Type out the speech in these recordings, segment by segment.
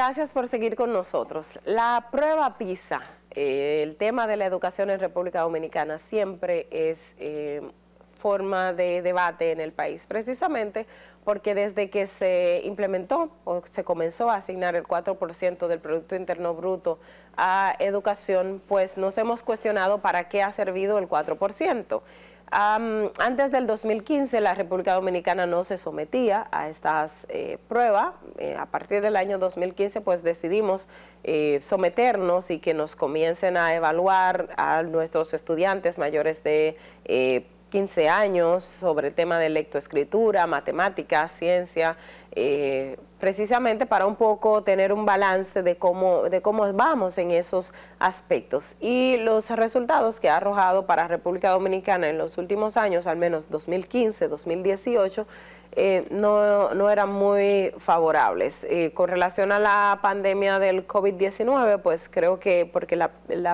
Gracias por seguir con nosotros. La prueba PISA, eh, el tema de la educación en República Dominicana siempre es eh, forma de debate en el país, precisamente porque desde que se implementó o se comenzó a asignar el 4% del Producto Interno Bruto a educación, pues nos hemos cuestionado para qué ha servido el 4% antes del 2015 la República Dominicana no se sometía a estas eh, pruebas. Eh, a partir del año 2015 pues decidimos eh, someternos y que nos comiencen a evaluar a nuestros estudiantes mayores de 15 años sobre el tema de lectoescritura, matemáticas, ciencia, eh, precisamente para un poco tener un balance de cómo, de cómo vamos en esos aspectos. Y los resultados que ha arrojado para República Dominicana en los últimos años, al menos 2015, 2018, eh, no, eran muy favorables. Eh, con relación a la pandemia del COVID-19, pues creo que, porque la,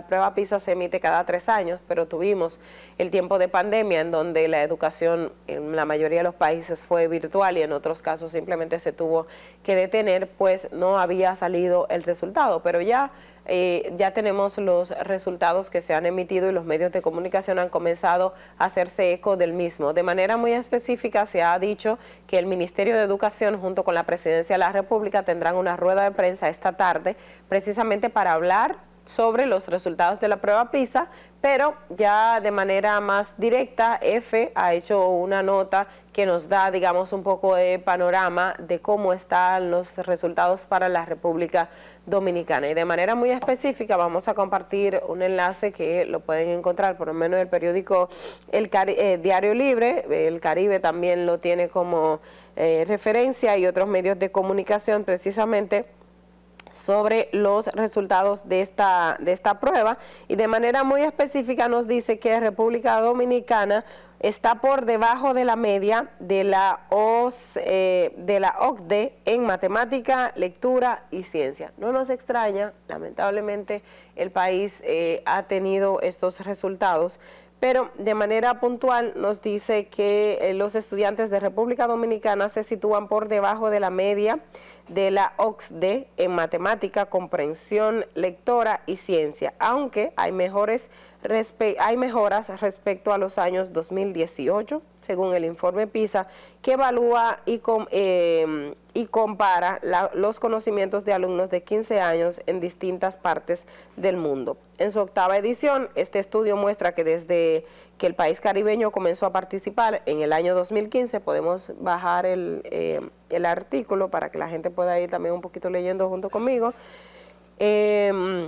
prueba PISA se emite cada tres años, pero tuvimos el tiempo de pandemia en donde la educación en la mayoría de los países fue virtual y en otros casos simplemente se tuvo que detener, pues no había salido el resultado, pero ya... Eh, ya tenemos los resultados que se han emitido y los medios de comunicación han comenzado a hacerse eco del mismo. De manera muy específica se ha dicho que el Ministerio de Educación junto con la Presidencia de la República tendrán una rueda de prensa esta tarde precisamente para hablar sobre los resultados de la prueba PISA, pero ya de manera más directa, F ha hecho una nota que nos da, digamos, un poco de panorama de cómo están los resultados para la República Dominicana. Y de manera muy específica vamos a compartir un enlace que lo pueden encontrar, por lo menos el periódico el eh, Diario Libre, el Caribe también lo tiene como eh, referencia y otros medios de comunicación precisamente sobre los resultados de esta, de esta prueba y de manera muy específica nos dice que República Dominicana está por debajo de la media de la, eh, de la OCDE en matemática, lectura y ciencia. No nos extraña, lamentablemente el país eh, ha tenido estos resultados, pero de manera puntual nos dice que eh, los estudiantes de República Dominicana se sitúan por debajo de la media de la OxD en matemática, comprensión lectora y ciencia, aunque hay, mejores hay mejoras respecto a los años 2018, según el informe PISA, que evalúa y, em, y compara los conocimientos de alumnos de 15 años en distintas partes del mundo. En su octava edición, este estudio muestra que desde que el país caribeño comenzó a participar en el año 2015, podemos bajar eh, el, artículo para que la gente pueda ir también un poquito leyendo junto conmigo, em,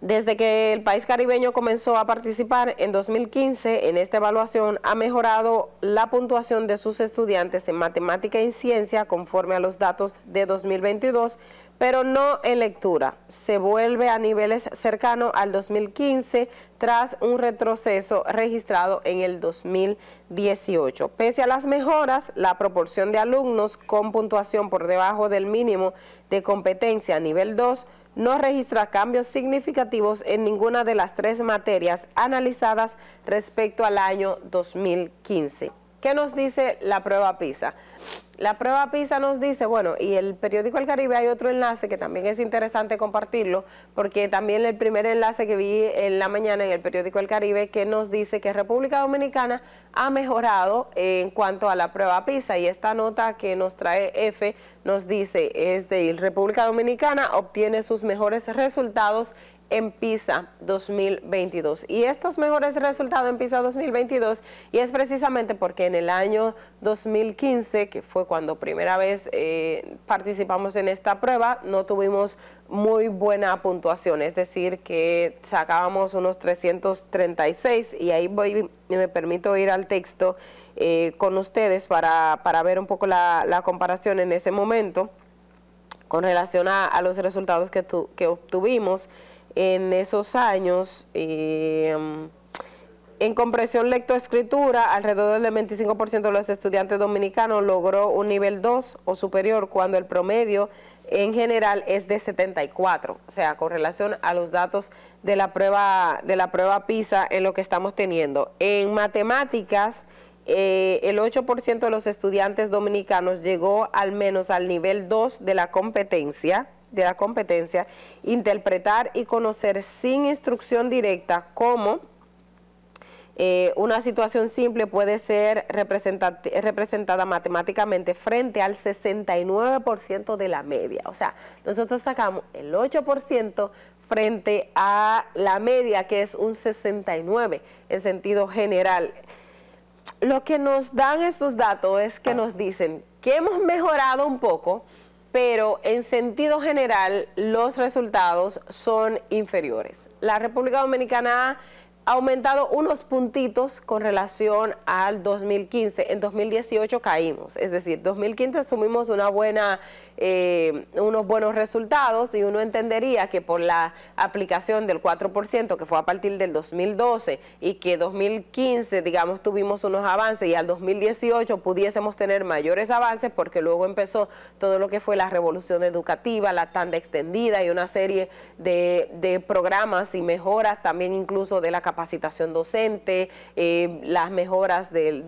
desde que el país caribeño comenzó a participar en 2015 en esta evaluación, ha mejorado la puntuación de sus estudiantes en matemática y ciencia conforme a los datos de 2022, pero no en lectura. Se vuelve a niveles cercanos al 2015 tras un retroceso registrado en el 2018. Pese a las mejoras, la proporción de alumnos con puntuación por debajo del mínimo de competencia a nivel 2 no registra cambios significativos en ninguna de las tres materias analizadas respecto al año 2015. ¿Qué nos dice la prueba PISA? La prueba PISA nos dice, bueno, y el periódico El Caribe hay otro enlace que también es interesante compartirlo, porque también el primer enlace que vi en la mañana en el periódico El Caribe que nos dice que República Dominicana ha mejorado en cuanto a la prueba PISA y esta nota que nos trae F nos dice, es de República Dominicana obtiene sus mejores resultados en PISA 2022. Y estos mejores resultados en PISA 2022, y es precisamente porque en el año 2015, que fue cuando primera vez eh, participamos en esta prueba, no tuvimos muy buena puntuación, es decir, que sacábamos unos 336 y ahí voy, me permito ir al texto eh, con ustedes para, ver un poco la, comparación en ese momento con relación a, los resultados que, que obtuvimos en esos años. Em, en compresión lectoescritura, alrededor del 25% de los estudiantes dominicanos logró un nivel 2 o superior cuando el promedio en general es de 74, o sea, con relación a los datos de la prueba de la prueba PISA en lo que estamos teniendo. En matemáticas, eh, el 8% de los estudiantes dominicanos llegó al menos al nivel 2 de la competencia de la competencia, interpretar y conocer sin instrucción directa cómo eh, una situación simple puede ser representada matemáticamente frente al 69% de la media. O sea, nosotros sacamos el 8% frente a la media, que es un 69% en sentido general. Lo que nos dan estos datos es que ah. nos dicen que hemos mejorado un poco, pero en sentido general los resultados son inferiores. La República Dominicana ha aumentado unos puntitos con relación al 2015. En 2018 caímos, es decir, 2015 asumimos una buena eh, unos buenos resultados y uno entendería que por la aplicación del 4% que fue a partir del 2012 y que 2015, digamos, tuvimos unos avances y al 2018 pudiésemos tener mayores avances porque luego empezó todo lo que fue la revolución educativa, la tanda extendida y una serie de, de programas y mejoras también incluso de la capacitación docente, eh, las mejoras de,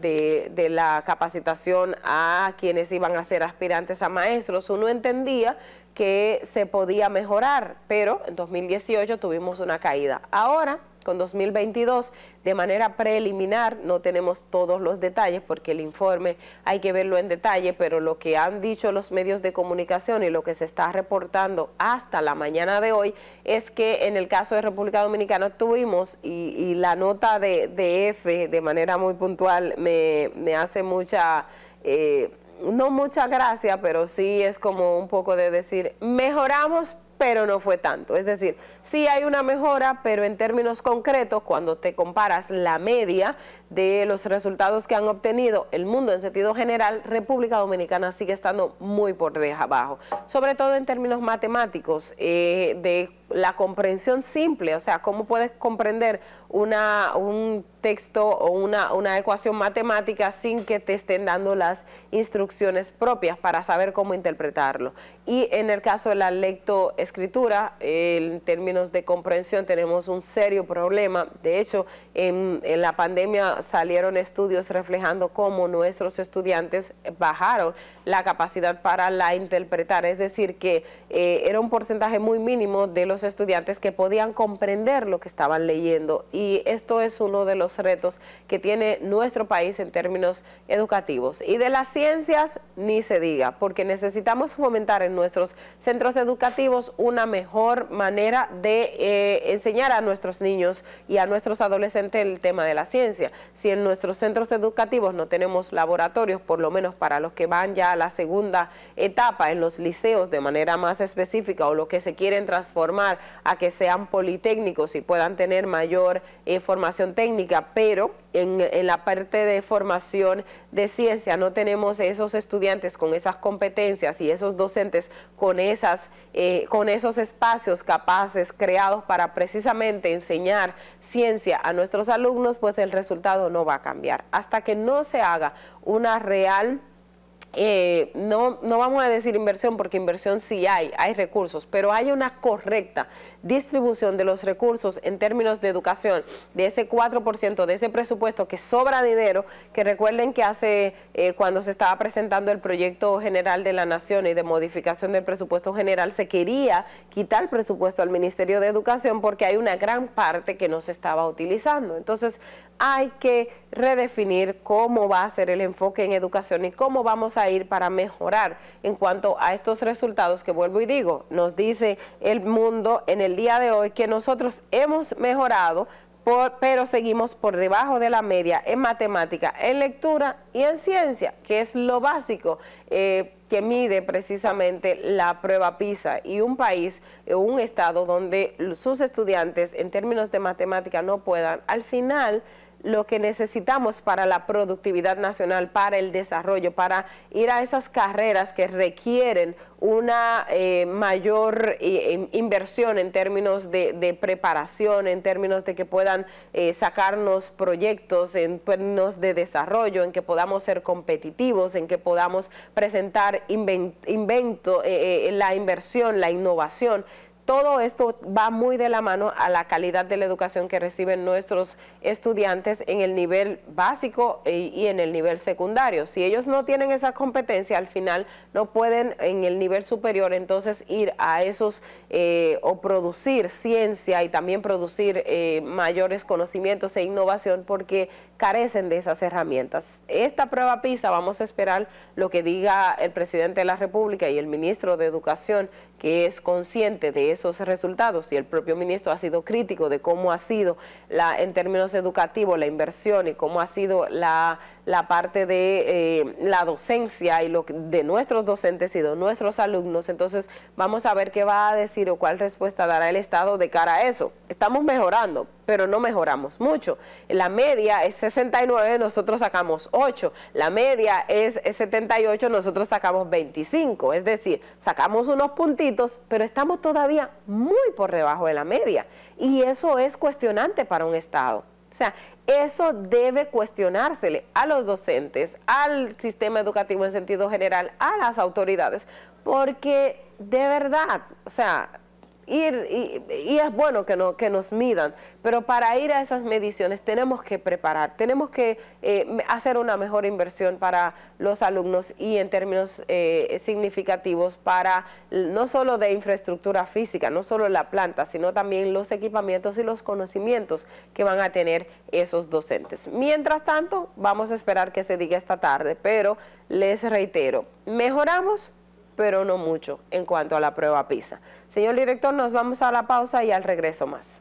de la capacitación a quienes iban a ser aspirantes a maestros, no entendía que se podía mejorar, pero en 2018 tuvimos una caída. Ahora, con 2022, de manera preliminar, no tenemos todos los detalles porque el informe hay que verlo en detalle, pero lo que han dicho los medios de comunicación y lo que se está reportando hasta la mañana de hoy es que en el caso de República Dominicana tuvimos, y, la nota de, de, F de manera muy puntual me, hace mucha... Eh, no mucha gracia, pero sí es como un poco de decir, mejoramos, pero no fue tanto. Es decir, sí hay una mejora, pero en términos concretos, cuando te comparas la media de los resultados que han obtenido el mundo en sentido general, República Dominicana sigue estando muy por debajo, sobre todo en términos matemáticos, eh, de la comprensión simple, o sea, cómo puedes comprender una, un texto o una, ecuación matemática sin que te estén dando las instrucciones propias para saber cómo interpretarlo. Y en el caso de la lectoescritura, en términos de comprensión tenemos un serio problema. De hecho, en, la pandemia salieron estudios reflejando cómo nuestros estudiantes bajaron la capacidad para la interpretar. Es decir, que eh, era un porcentaje muy mínimo de los estudiantes que podían comprender lo que estaban leyendo y esto es uno de los retos que tiene nuestro país en términos educativos. Y de las ciencias ni se diga, porque necesitamos fomentar en nuestros centros educativos una mejor manera de eh, enseñar a nuestros niños y a nuestros adolescentes el tema de la ciencia. Si en nuestros centros educativos no tenemos laboratorios, por lo menos para los que van ya a la segunda etapa en los liceos de manera más específica o los que se quieren transformar a que sean politécnicos y puedan tener mayor eh, formación técnica, pero en, la parte de formación de ciencia no tenemos esos estudiantes con esas competencias y esos docentes con, esas, eh, con esos espacios capaces creados para precisamente enseñar ciencia a nuestros alumnos, pues el resultado no va a cambiar. Hasta que no se haga una real eh, no, no vamos a decir inversión porque inversión sí hay, hay recursos, pero hay una correcta distribución de los recursos en términos de educación, de ese 4%, de ese presupuesto que sobra dinero, que recuerden que hace eh, cuando se estaba presentando el proyecto general de la Nación y de modificación del presupuesto general, se quería quitar el presupuesto al Ministerio de Educación porque hay una gran parte que no se estaba utilizando. Entonces, hay que redefinir cómo va a ser el enfoque en educación y cómo vamos a ir para mejorar en cuanto a estos resultados que vuelvo y digo, nos dice el mundo en el día de hoy que nosotros hemos mejorado, pero seguimos por debajo de la media en matemática, en lectura y en ciencia, que es lo básico eh, que mide precisamente la prueba PISA y un país, eh, un estado donde sus estudiantes en términos de matemática no puedan, al final lo que necesitamos para la productividad nacional, para el desarrollo, para ir a esas carreras que requieren una eh, mayor eh, inversión en términos de, preparación, en términos de que puedan eh, sacarnos proyectos, en términos de desarrollo, en que podamos ser competitivos, en que podamos presentar invento, la inversión, la innovación todo esto va muy de la mano a la calidad de la educación que reciben nuestros estudiantes en el nivel básico e, y, en el nivel secundario. Si ellos no tienen esa competencia, al final no pueden en el nivel superior entonces ir a esos eh, o producir ciencia y también producir eh, mayores conocimientos e innovación porque carecen de esas herramientas. Esta prueba PISA vamos a esperar lo que diga el presidente de la República y el ministro de Educación que es consciente de esos resultados y el propio ministro ha sido crítico de cómo ha sido la, en términos educativos la inversión y cómo ha sido la la parte de eh, la docencia y lo de nuestros docentes y de nuestros alumnos. Entonces, vamos a ver qué va a decir o cuál respuesta dará el Estado de cara a eso. Estamos mejorando, pero no mejoramos mucho. La media es 69, nosotros sacamos 8. La media es 78, nosotros sacamos 25. Es decir, sacamos unos puntitos, pero estamos todavía muy por debajo de la media. Y eso es cuestionante para un Estado. O sea, eso debe cuestionársele a los docentes, al sistema educativo en sentido general, a las autoridades, porque de verdad, o sea, ir, y, es bueno que, no, que nos midan, pero para ir a esas mediciones tenemos que preparar, tenemos que eh, hacer una mejor inversión para los alumnos y en términos eh, significativos para no solo de infraestructura física, no solo la planta, sino también los equipamientos y los conocimientos que van a tener esos docentes. Mientras tanto, vamos a esperar que se diga esta tarde, pero les reitero, mejoramos pero no mucho en cuanto a la prueba PISA. Señor director, nos vamos a la pausa y al regreso más.